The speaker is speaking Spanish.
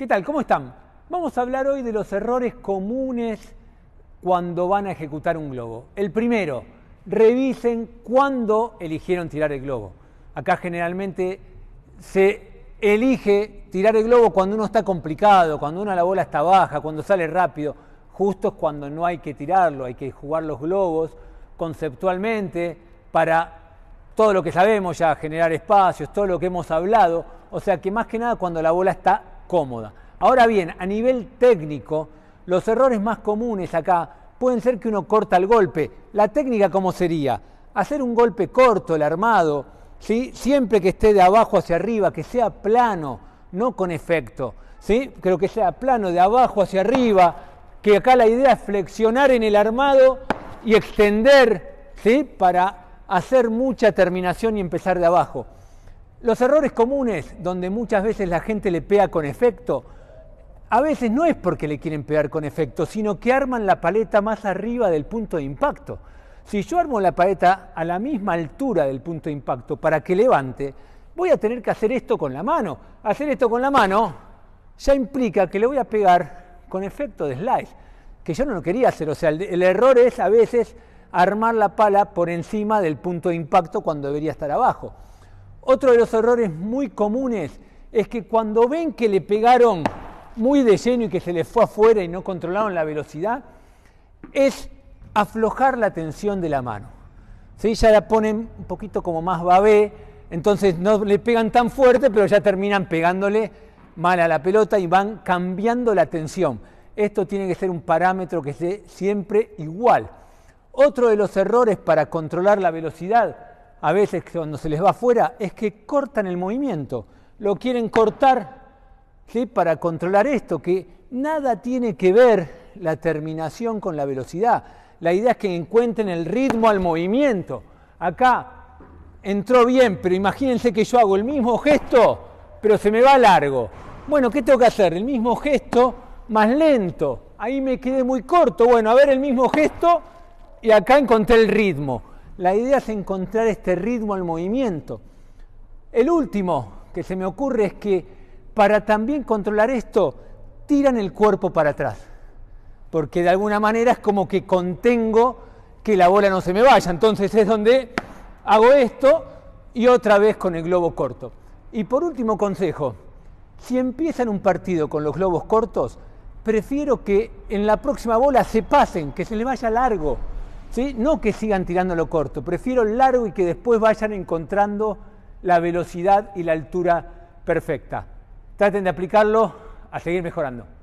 ¿Qué tal? ¿Cómo están? Vamos a hablar hoy de los errores comunes cuando van a ejecutar un globo. El primero, revisen cuándo eligieron tirar el globo. Acá generalmente se elige tirar el globo cuando uno está complicado, cuando una la bola está baja, cuando sale rápido. Justo es cuando no hay que tirarlo, hay que jugar los globos conceptualmente para todo lo que sabemos ya, generar espacios, todo lo que hemos hablado. O sea que más que nada cuando la bola está cómoda. Ahora bien, a nivel técnico, los errores más comunes acá pueden ser que uno corta el golpe. La técnica, ¿cómo sería? Hacer un golpe corto, el armado, ¿sí? siempre que esté de abajo hacia arriba, que sea plano, no con efecto. ¿sí? Creo que sea plano, de abajo hacia arriba, que acá la idea es flexionar en el armado y extender ¿sí? para hacer mucha terminación y empezar de abajo. Los errores comunes donde muchas veces la gente le pega con efecto, a veces no es porque le quieren pegar con efecto, sino que arman la paleta más arriba del punto de impacto. Si yo armo la paleta a la misma altura del punto de impacto para que levante, voy a tener que hacer esto con la mano. Hacer esto con la mano ya implica que le voy a pegar con efecto de slice, que yo no lo quería hacer. O sea, el, el error es a veces armar la pala por encima del punto de impacto cuando debería estar abajo. Otro de los errores muy comunes es que cuando ven que le pegaron muy de lleno y que se le fue afuera y no controlaron la velocidad, es aflojar la tensión de la mano. Si, Ya la ponen un poquito como más babé, entonces no le pegan tan fuerte, pero ya terminan pegándole mal a la pelota y van cambiando la tensión. Esto tiene que ser un parámetro que esté siempre igual. Otro de los errores para controlar la velocidad a veces cuando se les va afuera es que cortan el movimiento, lo quieren cortar para controlar esto, que nada tiene que ver la terminación con la velocidad. La idea es que encuentren el ritmo al movimiento. Acá entró bien, pero imagínense que yo hago el mismo gesto, pero se me va largo. Bueno, ¿qué tengo que hacer? El mismo gesto más lento. Ahí me quedé muy corto. Bueno, a ver el mismo gesto y acá encontré el ritmo. La idea es encontrar este ritmo al movimiento. El último que se me ocurre es que para también controlar esto, tiran el cuerpo para atrás. Porque de alguna manera es como que contengo que la bola no se me vaya. Entonces es donde hago esto y otra vez con el globo corto. Y por último consejo, si empiezan un partido con los globos cortos, prefiero que en la próxima bola se pasen, que se le vaya largo, no que sigan tirando lo corto, prefiero largo y que después vayan encontrando la velocidad y la altura perfecta. Traten de aplicarlo a seguir mejorando.